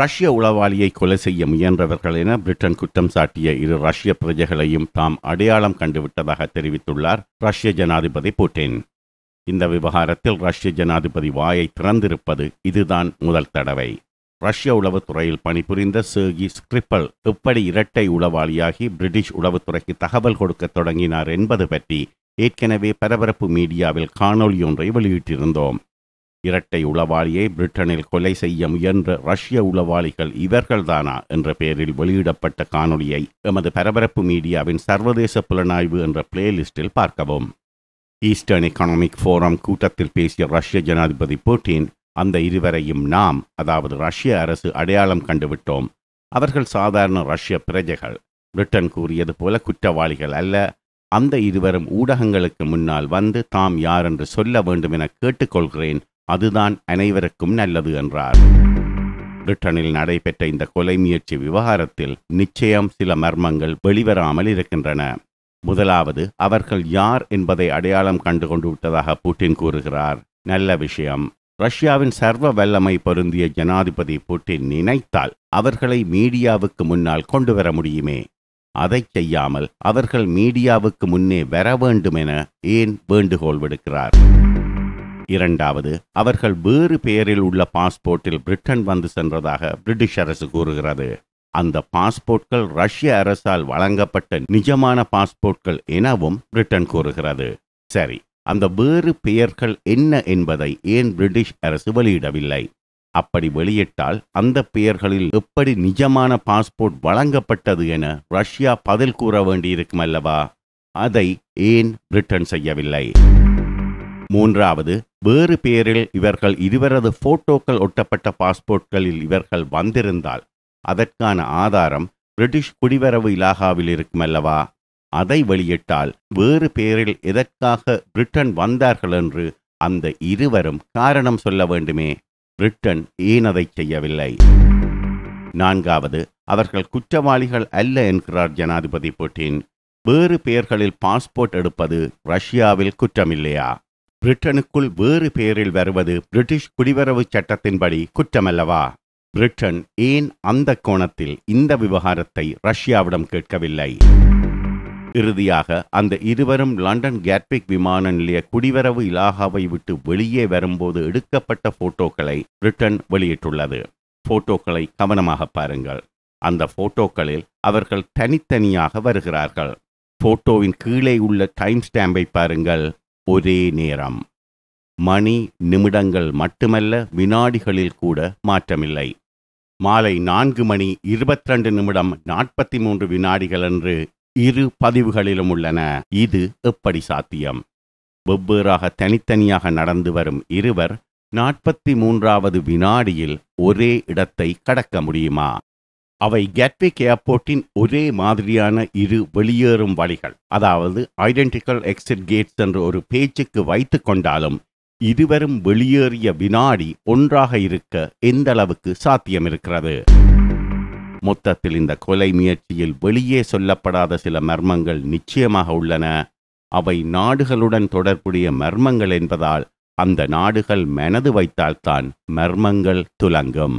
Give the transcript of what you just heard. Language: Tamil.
ரஷ்ய உளவாளியை கொலை செய்ய முயன்றவர்கள் என பிரிட்டன் குற்றம் சாட்டிய இரு ரஷ்ய பிரஜைகளையும் தாம் அடையாளம் கண்டுவிட்டதாக தெரிவித்துள்ளார் ரஷ்ய ஜனாதிபதி புட்டின் இந்த விவகாரத்தில் ரஷ்ய ஜனாதிபதி வாயை திறந்திருப்பது இதுதான் முதல் தடவை ரஷ்ய உளவுத்துறையில் பணிபுரிந்த சேகி ஸ்கிரிப்பல் எப்படி இரட்டை உளவாளியாகி பிரிட்டிஷ் உளவுத்துறைக்கு தகவல் கொடுக்க தொடங்கினார் என்பது பற்றி ஏற்கனவே பரபரப்பு மீடியாவில் காணொலி ஒன்றை வெளியிட்டிருந்தோம் இரட்டை உளவாளியை பிரிட்டனில் கொலை செய்ய முயன்ற ரஷ்ய உளவாளிகள் இவர்கள்தானா என்ற பெயரில் வெளியிடப்பட்ட காணொளியை எமது பரபரப்பு மீடியாவின் சர்வதேச புலனாய்வு என்ற பிளேலிஸ்டில் பார்க்கவும் ஈஸ்டர்ன் எக்கனாமிக் ஃபோரம் கூட்டத்தில் பேசிய ரஷ்ய ஜனாதிபதி புட்டின் அந்த இருவரையும் நாம் அதாவது ரஷ்ய அரசு அடையாளம் கண்டுவிட்டோம் அவர்கள் சாதாரண ரஷ்ய பிரஜைகள் பிரிட்டன் கூறியது போல குற்றவாளிகள் அல்ல அந்த இருவரும் ஊடகங்களுக்கு முன்னால் வந்து தாம் யார் என்று சொல்ல வேண்டும் என கேட்டுக்கொள்கிறேன் அதுதான் அனைவருக்கும் நல்லது என்றார் பிரிட்டனில் நடைபெற்ற இந்த கொலை முயற்சி விவகாரத்தில் நிச்சயம் சில மர்மங்கள் வெளிவராமல் இருக்கின்றன முதலாவது அவர்கள் யார் என்பதை அடையாளம் கண்டு கொண்டு விட்டதாக புட்டின் கூறுகிறார் நல்ல விஷயம் ரஷ்யாவின் சர்வ வல்லமை பொருந்திய ஜனாதிபதி புட்டின் நினைத்தால் அவர்களை மீடியாவுக்கு முன்னால் கொண்டு வர முடியுமே அதை செய்யாமல் அவர்கள் மீடியாவுக்கு முன்னே வர வேண்டும் என ஏன் வேண்டுகோள் விடுக்கிறார் இரண்டாவது அவர்கள் வேறு பெயரில் உள்ள பாஸ்போர்ட்டில் பிரிட்டன் வந்து சென்றதாக பிரிட்டிஷ் அரசு கூறுகிறது அந்த பாஸ்போர்ட்கள் ரஷ்ய அரசால் வழங்கப்பட்ட நிஜமான பாஸ்போர்ட்கள் எனவும் பிரிட்டன் கூறுகிறது சரி அந்த வேறு பெயர்கள் என்ன என்பதை ஏன் பிரிட்டிஷ் அரசு வெளியிடவில்லை அப்படி வெளியிட்டால் அந்த பெயர்களில் எப்படி நிஜமான பாஸ்போர்ட் வழங்கப்பட்டது என ரஷ்யா பதில் கூற வேண்டியிருக்கும் அல்லவா அதை ஏன் பிரிட்டன் செய்யவில்லை மூன்றாவது வேறு பெயரில் இவர்கள் இருவரது போட்டோக்கள் ஒட்டப்பட்ட பாஸ்போர்ட்களில் இவர்கள் வந்திருந்தால் அதற்கான ஆதாரம் பிரிட்டிஷ் குடிவரவு இலாகாவில் இருக்குமல்லவா அதை வெளியிட்டால் வேறு பெயரில் எதற்காக பிரிட்டன் வந்தார்கள் என்று அந்த இருவரும் காரணம் சொல்ல வேண்டுமே பிரிட்டன் ஏன் அதை செய்யவில்லை நான்காவது அவர்கள் குற்றவாளிகள் அல்ல என்கிறார் ஜனாதிபதி புட்டின் வேறு பெயர்களில் பாஸ்போர்ட் எடுப்பது ரஷ்யாவில் குற்றமில்லையா பிரிட்டனுக்குள் வேறு பெயரில் வருவது பிரிட்டிஷ் குடிவரவு சட்டத்தின்படி குற்றமல்லவா பிரிட்டன் ஏன் அந்த கோணத்தில் இந்த விவகாரத்தை ரஷ்யாவிடம் கேட்கவில்லை இறுதியாக அந்த இருவரும் லண்டன் கேட்பிக் விமான நிலைய குடிவரவு இலாகாவை விட்டு வெளியே வரும்போது எடுக்கப்பட்ட போட்டோக்களை பிரிட்டன் வெளியிட்டுள்ளது போட்டோக்களை கவனமாக பாருங்கள் அந்த போட்டோக்களில் அவர்கள் தனித்தனியாக வருகிறார்கள் போட்டோவின் கீழே உள்ள டைம் ஸ்டாம்பை பாருங்கள் ஒரே நேரம் மணி நிமிடங்கள் மட்டுமல்ல வினாடிகளில் கூட மாற்றமில்லை மாலை நான்கு மணி இருபத்திரண்டு நிமிடம் நாற்பத்தி மூன்று வினாடிகள் என்று இரு பதிவுகளிலும் உள்ளன இது எப்படி சாத்தியம் வெவ்வேறாக தனித்தனியாக நடந்து வரும் இருவர் நாற்பத்தி மூன்றாவது வினாடியில் ஒரே இடத்தை கடக்க முடியுமா அவை கேட்விக் ஏர்போர்ட்டின் ஒரே மாதிரியான இரு வெளியேறும் வழிகள் அதாவது ஐடென்டிக்கல் எக்ஸிட் கேட்ஸ் என்ற ஒரு பேச்சுக்கு வைத்து கொண்டாலும் இருவரும் வெளியேறிய வினாடி ஒன்றாக இருக்க எந்த அளவுக்கு சாத்தியம் இருக்கிறது மொத்தத்தில் இந்த கொலை முயற்சியில் வெளியே சொல்லப்படாத சில மர்மங்கள் நிச்சயமாக உள்ளன அவை நாடுகளுடன் தொடர்புடைய மர்மங்கள் என்பதால் அந்த நாடுகள் மனது வைத்தால்தான் மர்மங்கள் துலங்கும்